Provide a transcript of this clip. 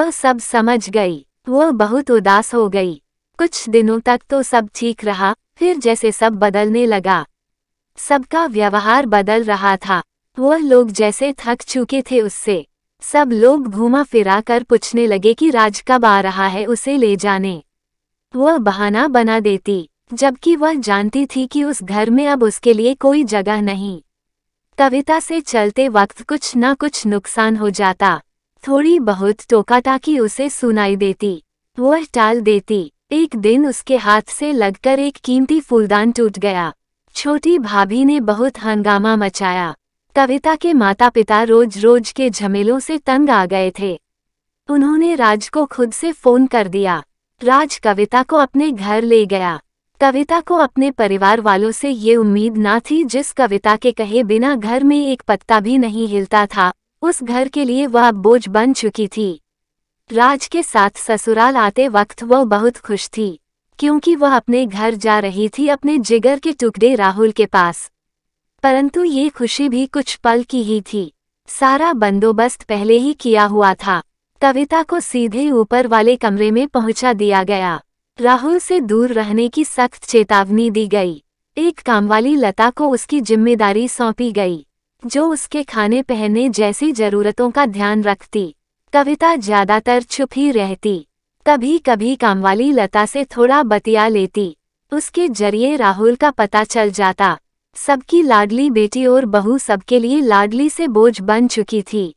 वह तो सब समझ गई वह बहुत उदास हो गई कुछ दिनों तक तो सब ठीक रहा फिर जैसे सब बदलने लगा सबका व्यवहार बदल रहा था वह लोग जैसे थक चुके थे उससे सब लोग घूमा फिरा कर पूछने लगे कि राज कब आ रहा है उसे ले जाने वह बहाना बना देती जबकि वह जानती थी कि उस घर में अब उसके लिए कोई जगह नहीं कविता से चलते वक्त कुछ न कुछ नुकसान हो जाता थोड़ी बहुत टोकाटाकी उसे सुनाई देती वह टाल देती एक दिन उसके हाथ से लगकर एक कीमती फूलदान टूट गया छोटी भाभी ने बहुत हंगामा मचाया कविता के माता पिता रोज रोज के झमेलों से तंग आ गए थे उन्होंने राज को खुद से फोन कर दिया राज कविता को अपने घर ले गया कविता को अपने परिवार वालों से ये उम्मीद ना थी जिस कविता के कहे बिना घर में एक पत्ता भी नहीं हिलता था उस घर के लिए वह बोझ बन चुकी थी राज के साथ ससुराल आते वक्त वह बहुत खुश थी क्योंकि वह अपने घर जा रही थी अपने जिगर के टुकड़े राहुल के पास परंतु ये खुशी भी कुछ पल की ही थी सारा बंदोबस्त पहले ही किया हुआ था कविता को सीधे ऊपर वाले कमरे में पहुंचा दिया गया राहुल से दूर रहने की सख्त चेतावनी दी गई एक कामवाली लता को उसकी जिम्मेदारी सौंपी गई जो उसके खाने पहनने जैसी जरूरतों का ध्यान रखती कविता ज्यादातर छुप ही रहती कभी कभी कामवाली लता से थोड़ा बतिया लेती उसके जरिए राहुल का पता चल जाता सबकी लाडली बेटी और बहू सबके लिए लाडली से बोझ बन चुकी थी